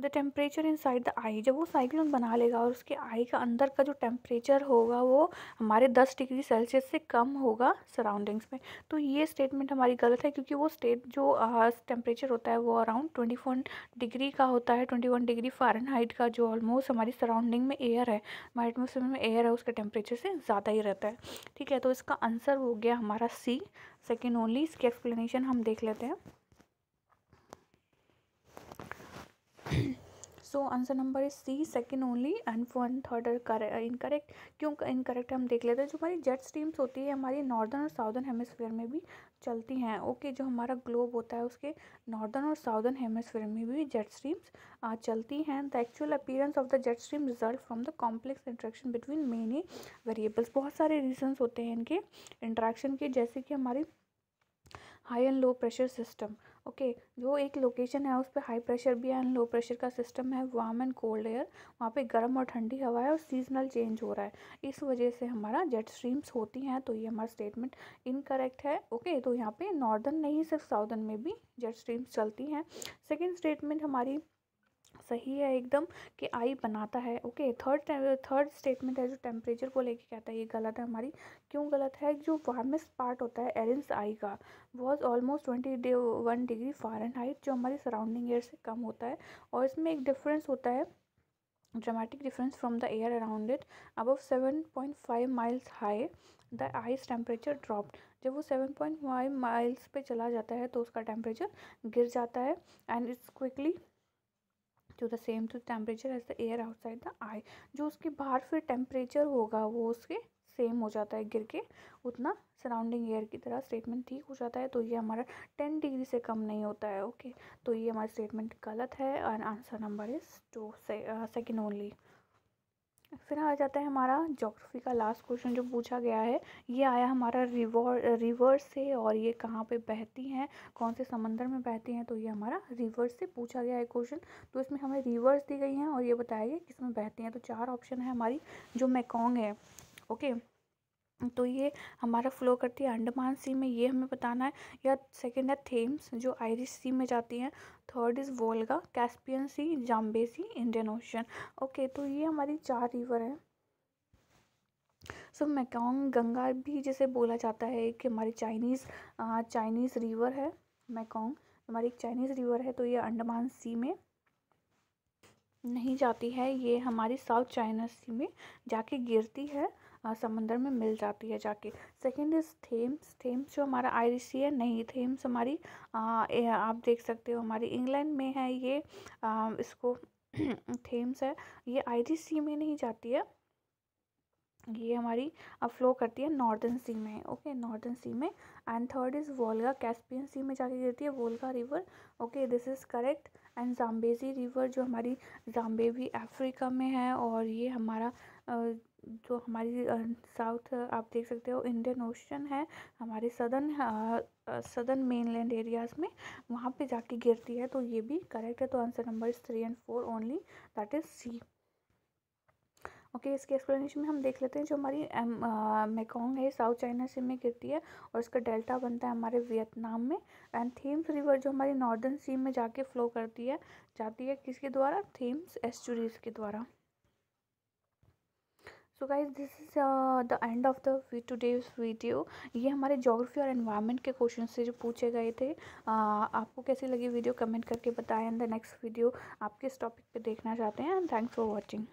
the temperature inside the eye जब वो साइक्लोन बना लेगा और उसके आई का अंदर का जो टेम्परेचर होगा वो हमारे दस डिग्री सेल्सियस से कम होगा सराउंडिंग्स में तो ये स्टेटमेंट हमारी गलत है क्योंकि वो स्टेट जो टेम्परेचर होता है वो अराउंड ट्वेंटी वन डिग्री का होता है ट्वेंटी वन डिग्री हाइट का जो ऑलमोस्ट हमारी सराउंडिंग में एयर है हमारे एटमोसफेयर में एयर है उसका टेम्परेचर से ज़्यादा ही रहता है ठीक है तो इसका आंसर हो गया हमारा सी सेकेंड ओनली इसकी एक्सप्लेनेशन हम देख लेते हैं so answer number is C second only and one third incorrect क्यों इनकरेक्ट हम देख लेते हैं जो हमारी जेट स्ट्रीम्स होती है हमारी नॉर्दर्न और साउदर्न हेमिसफेयर में भी चलती हैं ओके जो हमारा ग्लोब होता है उसके नॉर्दर्न और साउदर्न हेमस्फेयर में भी जेट स्ट्रीम्स चलती हैं the actual appearance of the jet stream result from the complex interaction between many variables बहुत सारे रीजन्स होते हैं इनके इंट्रैक्शन के जैसे कि हमारी high and low pressure system okay जो एक लोकेशन है उस पर हाई प्रेशर भी है एंड लो प्रेशर का सिस्टम है वार्म एंड कोल्ड एयर वहाँ पे गर्म और ठंडी हवा है और सीजनल चेंज हो रहा है इस वजह से हमारा जेट स्ट्रीम्स होती हैं तो ये हमारा स्टेटमेंट इनकरेक्ट है ओके तो यहाँ पे नॉर्दर्न नहीं सिर्फ साउदर्न में भी जेट स्ट्रीम्स चलती हैं सेकेंड स्टेटमेंट हमारी सही है एकदम कि आई बनाता है ओके थर्ड थर्ड स्टेटमेंट है जो टेम्परेचर को लेके कहता है ये गलत है हमारी क्यों गलत है जो वार्मेस्ट पार्ट होता है एरेंस आई का वॉज ऑलमोस्ट ट्वेंटी डे वन डिग्री फॉरन हाइट जो हमारी सराउंडिंग एयर से कम होता है और इसमें एक डिफरेंस होता है from the air around it above seven point five miles high the ice temperature drop जब वो seven point five miles per चला जाता है तो उसका टेम्परेचर गिर जाता है and it's quickly to the same to the temperature as the air outside the eye जो उसके बाहर फिर temperature होगा वो उसके सेम हो जाता है गिर के उतना सराउंडिंग एयर की तरह स्टेटमेंट ठीक हो जाता है तो ये हमारा टेन डिग्री से कम नहीं होता है ओके तो ये हमारा स्टेटमेंट गलत है and answer number is two second only फिर आ जाता है हमारा जोग्राफ़ी का लास्ट क्वेश्चन जो पूछा गया है ये आया हमारा रिवर रिवर्स से और ये कहाँ पे बहती हैं कौन से समंदर में बहती हैं तो ये हमारा रिवर्स से पूछा गया है क्वेश्चन तो इसमें हमें रिवर्स दी गई हैं और ये बताया गया किस में बहती हैं तो चार ऑप्शन है हमारी जो मेकोंग है ओके तो ये हमारा फ्लो करती है अंडमान सी में ये हमें बताना है या सेकेंड है थेम्स जो आयरिश सी में जाती हैं third is Volga Caspian sea Zambezi Indian ocean okay तो ये हमारी चार रिवर हैं सो so, मैकोंग गंगा भी जैसे बोला जाता है कि हमारी चाइनीज़ चाइनीज़ रिवर है मैकोंग हमारी एक चाइनीज़ रिवर है तो ये अंडमान सी में नहीं जाती है ये हमारी साउथ चाइना सी में जाके गिरती है समंदर में मिल जाती है जाके सेकंड इज़ थेम्स थेम्स जो हमारा आयरिश सी है नहीं थेम्स हमारी आ, आप देख सकते हो हमारी इंग्लैंड में है ये आ, इसको थेम्स है ये आयरिश सी में नहीं जाती है ये हमारी फ्लो करती है नॉर्दर्न सी में ओके नॉर्दर्न सी में and third is Volga Caspian sea में जाके गिरती है Volga river okay this is correct and Zambezi river जो हमारी जाम्बेवी अफ्रीका में है और ये हमारा जो हमारी साउथ आप देख सकते हो इंडियन ओशन है हमारे सदर्न सदर्न मेनलैंड एरियाज़ में वहाँ पे जाके गिरती है तो ये भी करेक्ट है तो answer number is three and four only that is C okay इसके एक्सप्लेनेशन में हम देख लेते हैं जो हमारी मेकोंग है साउथ चाइना सी में गिरती है और इसका डेल्टा बनता है हमारे वियतनाम में एंड थेम्स रिवर जो हमारी नॉर्दर्न सी में जाके फ्लो करती है जाती है किसके द्वारा थेम्स एस्चुरीज के द्वारा so guys this is the end of the today's video ये हमारे जोग्राफी और इन्वायरमेंट के क्वेश्चन से जो पूछे गए थे uh, आपको कैसी लगी वीडियो कमेंट करके बताएं द नेक्स्ट वीडियो आप किस टॉपिक पे देखना चाहते हैं एंड थैंक्स फॉर वॉचिंग